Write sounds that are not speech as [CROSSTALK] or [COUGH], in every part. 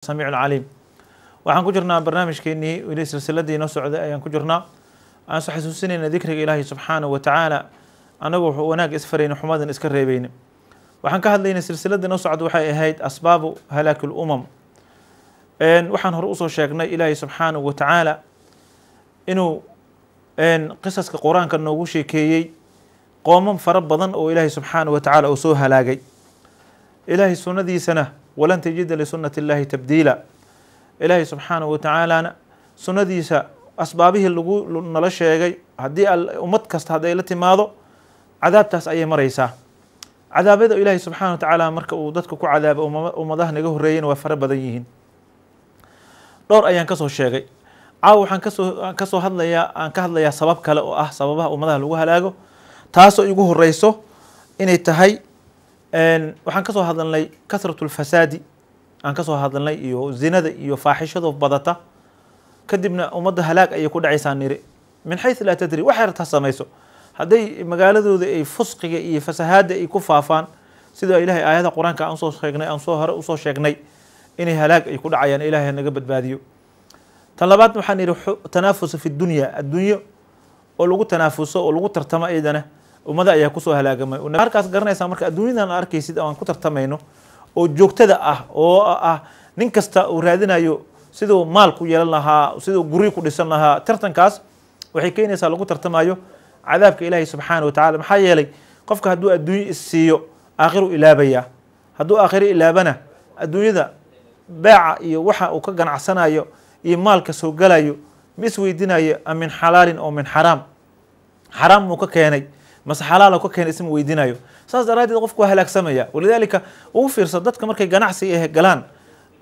samiic caliim waxaan ku jirnaa barnaamijkeenii weli silsiladii noo socday ayaan ku jirnaa aan soo xasuusinaynaa dikriga ilaahai subxaana wa tacaala annagu wuxuu wanaag isfarayna xumadan iska reebayna waxaan ka hadlaynay silsiladii noo socda waxay ahayd asbaabu halaaki lumam waxaan hore usoo sheegnay ilaahay subxaana wa tacaala inuu qisaska qur-aanka noogu sheekeeyey qoomam fara badan oo ilaahay subxaana wa tacaala uu soo halaagay ilaahay sunnadiisana walan tajida lisunati اllahi tabdiila ilaahay subxaanahu watacaalaana sunnadiisa asbaabihii lagu nala sheegay haddii ummad kasta hadday la timaado cadaabtaas ayay maraysaa cadaabada ilaahay subxaana wa tacaala marka uu dadka ku cadaaba ummadaha naga horreeyeyna waa fara badan yihiin dhowr ayaan kasoo sheegay caawa waxaan kasoo kasoo hadlayaa aan ka hadlayaa sabab kale oo ah sababaha ummadaha lagu halaago taasoo igu horeyso inay tahay waxaan kasoo hadalnay kasrat اlfasaadi aan kasoo hadalnay iyo zinada iyo faaxishadu badata kadibna ummadda halaag ayay ku dhacaysaa niri min xayu laa tadri wax rabtaa samayso hadday magaaladooda ay fusqiga iyo fasahaadda ay ku faafaan sida ilahay aayada qur-aanka aan soo sheegnay aan soo hore usoo sheegnay inay halaag ay ku dhacayaan ilaahay naga badbaadiyo tan labaad waxaan ihi tanaafusa fi dunya addunyo oo lagu tanaafuso oo lagu tartamo iyadana ummada ayaa kusoo halaagamay halkaas garanaysaa marka adduunidan arkaysid aan ku tartamayno oo joogtada ah oo ah nin kasta uu raadinayo siduu maal ku yeelan lahaa siduu guri ku dhisan lahaa tartankaas waxay keenaysaa lagu tartamayo cadaabka ilaahay subxaana wa tacala maxaa yeelay qofka hadduu adduunyo issiiyo aakhiru ilaabaya hadduu aakhiro ilaabana adduunyada baaca iyo waxa uu ka ganacsanayo iyo maalka soo galayo ma isweydinayo a min xalaalin oo min xaraam xaraam muu ka keenay mase xalaala ka keena isma weydiinayo saas daraaddeed qofku waa halaagsamaya walidaalika uu fiirsa dadka markay ganacsi eh galaan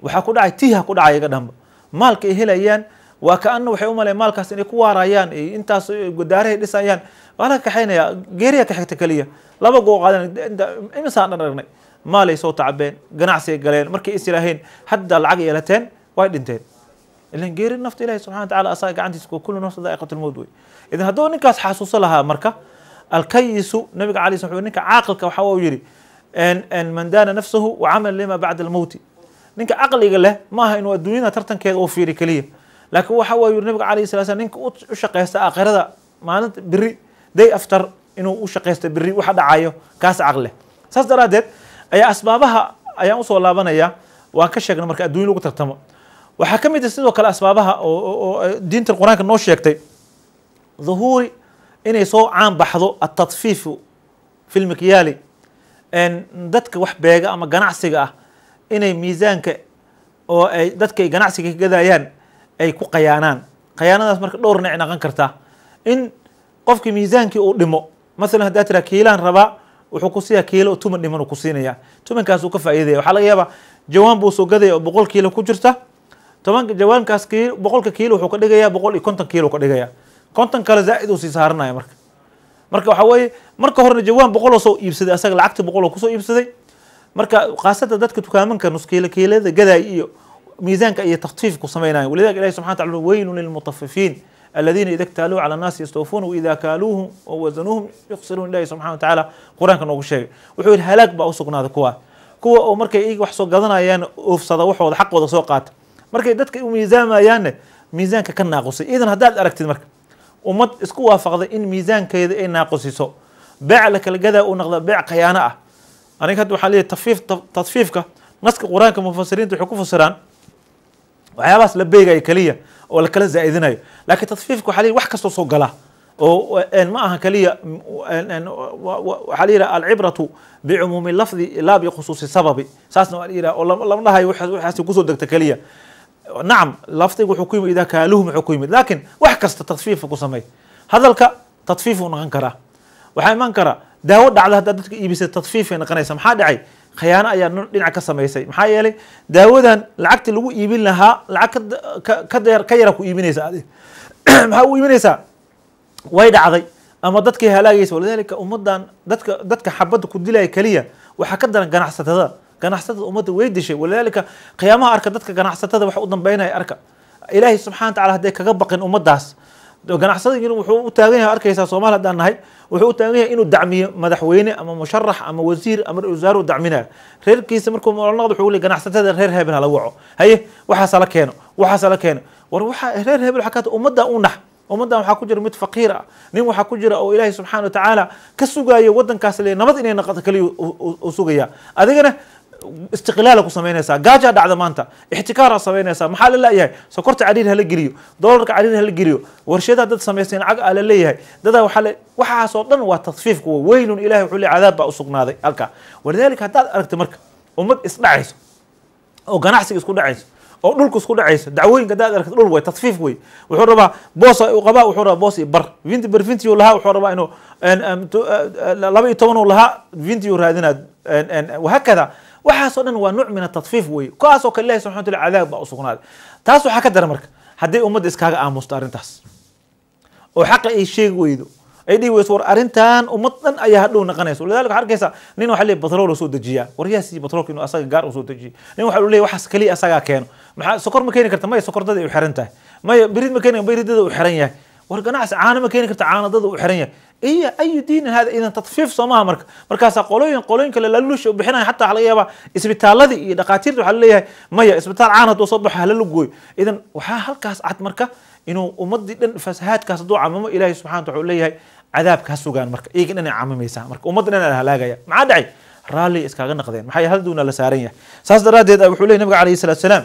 waxaa ku dhacay tiha ku dhacay iga dhanba maalka ay helayaan waa kaana waxay u maleyn maalkaas inay ku waarayaan intaas godaarahay dhisayaan waa laga kaxaynaya geeriya ka xigta keliya laba goo qaadan imisaan dhan aragnay maalay soo tacbeen ganacsiay galeen markay is yidhaaheen hadda lacag yeelateen way dhinteen ilan geeri nafta ilahi subxana wa tacala asaga gacantiisa kullu nafsa daa'iqatu lmowd wey idan hadduu ninkaas xasuusan lahaa marka alkayisu nabiga alay sl ninka caaqilka waxa uu yidhi man daana nafsahu wacamal lima bacda almowti ninka caqliga leh maaha inuu adduunyada tartankeeda uu fiiri keliya laakiin waxa uu yidhi nabiga alayh sala slam ninka u shaqaysta aakhirada maalinta beri day after inuu u shaqaysto beri waxa dhacayo kaas caqle saas daraaddeed ayaa asbaabaha ayaan usoo laabanaya waan ka sheegnay marka adduunya lagu tartamo waxaa ka mid ah sidoo kale asbaabaha oo diinta qur-aanka noo sheegtay dhuhuuri inay soo caan baxdo atadfiifu fi lmikyaali dadka wax beega ama ganacsiga ah inay miisaanka oo ay dadka ay ganacsiga ka gadayaan ay ku qayaanaan qayaanadaas marka dhowr nac naqon kartaa in qofkii miisaankii uu dhimo masalan haddaa tiraa kiilaan rabaa wuxuu ku siiyaa kiilo tuman dhiman uu ku siinaya tumankaasuu ka faa'iidaya waxaa laga yaabaa jawaan buu soo gadaya oo boqol kiilo ku jirta tobanka jawaankaas boqolka kiilo wuxuu ka dhigayaa boqol iyo konton kiilo ka dhigaya konton kale zaa'id uu sii saaranaya marka marka waxaa weeye marka horena jawaan boqoloo soo iibsaday asaga lacagta boqoloo kusoo iibsaday marka kaasada dadka dukaamanka nuskiilakiilada gaday iyo miisaanka iyo takfiifku samaynayan walidak ilahi subxana tala weylun lilmutafifiin aladiina ida ktaaluu cala annaasi yastawfuuna waida kaaluuhum wawasanuuhum yuqsiruun ilahi subxana wa tacaala qur-aanka noogu sheegay wuxuu yihi halaag baa u sugnaaday kuwaa kuwa oo markay iyaga wax soo gadanayaan oofsada waxooda xaqooda soo qaata markay dadka u miisaamayaanne miisaanka ka naaqusay idan haddaad aragtid marka ummad isku waafaqday in miisaankeeda ay naaqusiso beec la kala gadaa uu noqda beec khayaano ah aniga hadda waxaan leeyahy tafiif tadfiifka naska qur-aanka mufasiriinta waxay ku fasiraan waxyaabahaas la beegaya keliya oo la zaa'idinayo laakiin tadfiifka waxaa leeyahy wax kastoo soo gala oo ma aha keliya waxaa la yidhaha alcibratu bicumuumi lafdi laa bikhusuusi sababi saasna waa la yidhaha oo lama dhahayo waxaasi kusoo degta keliya nacam lafdiga wuxuu ku yimid idaa kaaluhum wuxuu ku yimid laakiin wax kasta tadfiifa ku samey hadalka tadfiifuu noqon karaa waxaa imaan karaa daawo dhacda haddaad dadka iibisay tadfiifay noqonaysa maxaa dhacay khayaano ayaa dhinac ka samaysay maxaa yeelay daawadan lacagtii lagu iibin lahaa lacag ka yara ku iibinaysa adi [CLEARS THROAT] maxaa u iibinaysaa way dhacday ama dadkii halaagaysa walidaalika ummaddan dadka dadka xabadda ku dilaya keliya waxaa ka daran ganacsatada ganacsatada ummadda way dishay walidaalika qiyaamaha arka dadka ganacsatada waxa u dambeynaya arka ilaahay subxana watacala hadday kaga baqin ummaddaas ganacsadagina wuxuu u taagan yahay arkaysaa soomaali haddaan nahay wuxuu u taagan yahay inuu dacmiyo madaxweyne ama musharax ama wasiir ama wasaaru dacminayo reerkiisa markuu noqdo wuxuu leey ganacsatada reer hebel ha lagu waco haye waxaasala keeno waxaasala keeno war waxaa reer hebel waxaa kaata ummadda u nax ummaddan waxaa ku jira mid faqiir ah nin waxaa ku jira oo ilaahay subxaana watacaala ka sugayo waddankaas le nabad inay noqoto keliya u sugaya adigana istiqlaala ku samaynaysaa gaajaa dhacda maanta ixtikaaraa samaynaysaa maxaa la laayahay sokorta cariir hala geliyo doolarka cariir hala geliyo warshadaha dad samaysay lacag aa la leeyahay dadaa waxaa le waxaasoo dhan waa tasfiif kuwa weylun ilahi wuxuu le cadaab baa u sugnaaday halkaa walidaalika haddaad aragta marka ummad isdhacayso oo ganacsiga isku dhacayso oo dhulka isku dhacayso dacwooyinka haddaad aragta dhul way tasfiif wey wuxuu rabaa boos qabaa wuxuu rabaa boos iyo bar vinti bar vintiyu lahaa wuxuu rabaa inuu e, e, laba iyo tobanuu lahaa vintiyu raadinaa wahakada waxaasoo dhan waa nuuc min atadfiif weye kaasoo kale ilahi subxana wataala cadaab baa u taas waxaa ka dara marka haddii ummadda iskaaga aamusto arrintaas oo xaqa ay sheegi weydo ay dhihi weyso war arrintan ummad dhan ayaa hadhow naqanaysa walidalika waxaa arkaysa nin waxaa leeyahy batrool soo dejiyaa waryaasi batroolka inuu asaga gaar u soo nin waxa uu leeyahy waxaas keliya asagaa keeno maxaa sokor ma keeni karta maya sokortada ay u tahay maya birid ma keeni biridada u yahay ورقناس عانى ما كينك تعانى ضد وحرية أي أي دين هذا إذا تطفيف صماه مرك مركاس قلوين قلوين كلا للوش وبحنا حتى على يابا اسم التال إذا قاتير عليها مية اسم التال عانى توصبح هل لجوي إذا وها هالكاس عت مرك إنه ومضي لأن فسهات كاس ضوع مم إلى سبحانه وتعالى عذاب كاس سجان مرك إيه كنا نعم ميسا مرك ومضي لنا هلا جاي مع دعي رالي اسكاغن نقدين ما هي هذا دون الأسارية ساس دراد هذا وحوله نبقى عليه السلام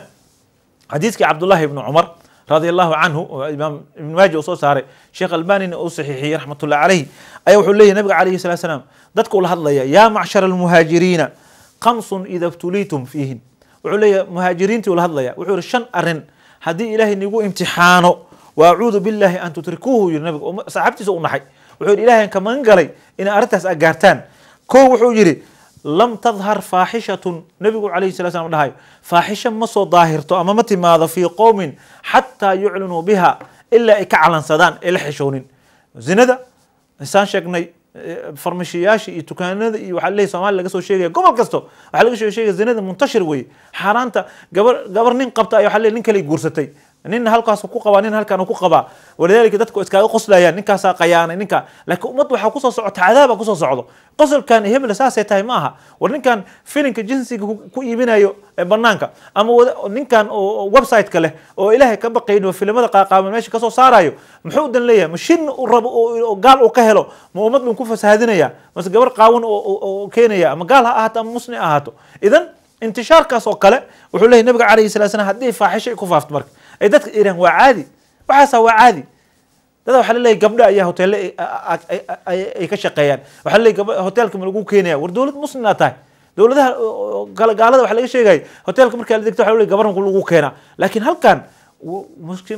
حديثك عبد الله بن عمر رضي الله عنه إمام ابن ماجه وصو ساري شيخ الباني أصحيحي رحمة الله عليه أي أيوة، وحول لي نبقى عليه الصلاة والسلام دادكو الله يا يا معشر المهاجرين قمص إذا ابتليتم فيهن وعليه مهاجرين تقول هذا يا وعور أرن هدي إله نجو امتحانه وأعوذ بالله أن تتركوه ينبغ صعبت سوء نحي وعور إله كمان قالي إن أردت أجرتان كو وعور lam tadhar faaxishatun nabigu calayhi sala slam dhahay faaxisho ma soo daahirto ama ma timaado fii qowmin xataa yuclinuu biha ilaa ay ka calansadaan ay la xishoonin zinada isaan sheegnay eh, farmashiyaasha iyo dukaanada iyo waxaa leeyahy somalia laga soo sheegaya gobol kasto waxaa laga soo sheegaya zinada muntashir weye xaaraanta gabar gabar nin qabta ayaa waxa leeyahy nin kale guursatay نين هل كاس كوكا ونين هل كانوا كوكا ولذلك دتكو اسكا قصلا يا نين كاسا قيانا نين كا لكن امت وحا قصا صعود تعذاب قصا صعودو قصل كان هبل اساس يتاي ماها ونين كان فيلينك جنسي كوي بنا يو بنانكا اما نين كان ويب سايت كله او الهي كبقي انه فيلم هذا قام ماشي كاسو صارايو محودا ليا مشين الرب قال وكهلو مو امت من كفس هادينيا بس قبر قاون وكينيا ما قالها اهات ام مصنع اهاتو اذا انتشار كاسو كله وحول له عليه الصلاه هدي فاحشه كفافت مرك ee dadka iiraan waa caadi waxaasa waa caadi dada waxa laleeyahy gabdho ayaa hoteelle ay ka shaqeeyaan waxa laleeyahy gab hoteelka ma lagu keenaya war dowlad muslimaa tahay dowladaha kala gaalada waxa laga sheegaya hoteelka markaa la degto waxa laleeyahy gabar lagu keenaa laakiin halkan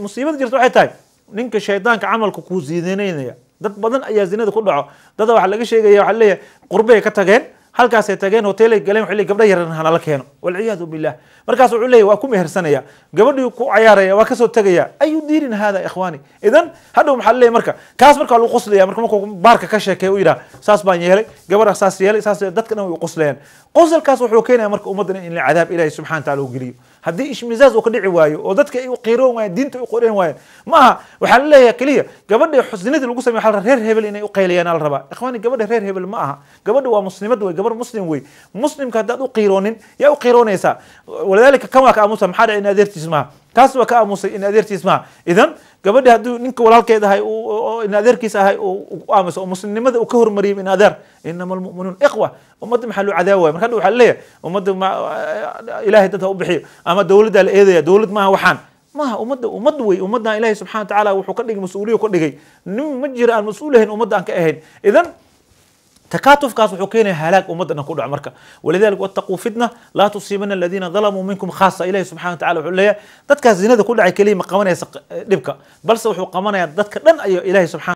musiibada jirta waxay tahay ninka shaydaanka camalka kuu ziidaynaya dad badan ayaa zinada ku dhaco dada waxa laga sheegaya waxa laleeyahay qurbay ka tageen halkaasay tageen hoteelay galeen waa gabdha yaran hanala keeno walciyaadu bilah markaas wuxuu leeya waa ku mehersanaya gabadhii ku cayaaraya waa kasoo tegaya ayu diirin hada ikhwani idan hadhow maxaa leeya marka kaas marka lagu qoslaya marka markuu baarka ka sheekeey u yidhaha saas baan yeelay gabadha saas yeelay saas dadka dhan way qoslayaan qosalkaas wuxuu keenaya marka ummaddan in cadaab ilaahay subxana wa taala u geliyo هذي إيش مزاز وقدي عواي وذاتك أي قيرون وين دينته وقرين وين ما وحلا يا كلية قبل ده حسنات القصة من حال رهير هبل إني وقيلي أنا الربا إخواني قبل رهير هبل معها قبل ده ومسلم ده وقبل مسلم وين مسلم كذا ده قيرون يا قيرون يسا ولذلك كم أك أمسى محارة إني أدرت اسمها taas waa ka aamusay in adeertiis maha idan gabadhi hadduu ninka walaalkeed ahay in adeerkiis ahay aamuso oo muslimnimada uu ka hormariyay in adeer inama almu'minuun ikhwa ummadda maxaa loo cadaawaya marka hadda waxaa leeyahay ummadda eh, ilaahay dad ha u bixiyo ama dowladdaa la eedaya dowlad maaha waxaan maha ummadda ummad wey ummaddan ilaahay subxana wa tacaala wuxuu ka dhigay mas-uuliyo ka dhigay nin ma jira mas-uul ahayn ummadda aan ka ahayn idan تكاتف كاس وحكينا هلاك ومدنا كل عمرك ولذلك واتقوا فتنة لا تصيبن الذين ظلموا منكم خاصة إليه سبحانه وتعالى وحليا تتكا الزنادة كل عكلي مقامنا يسق لبكا بل سوحوا قامنا يدتك لن أي إله سبحانه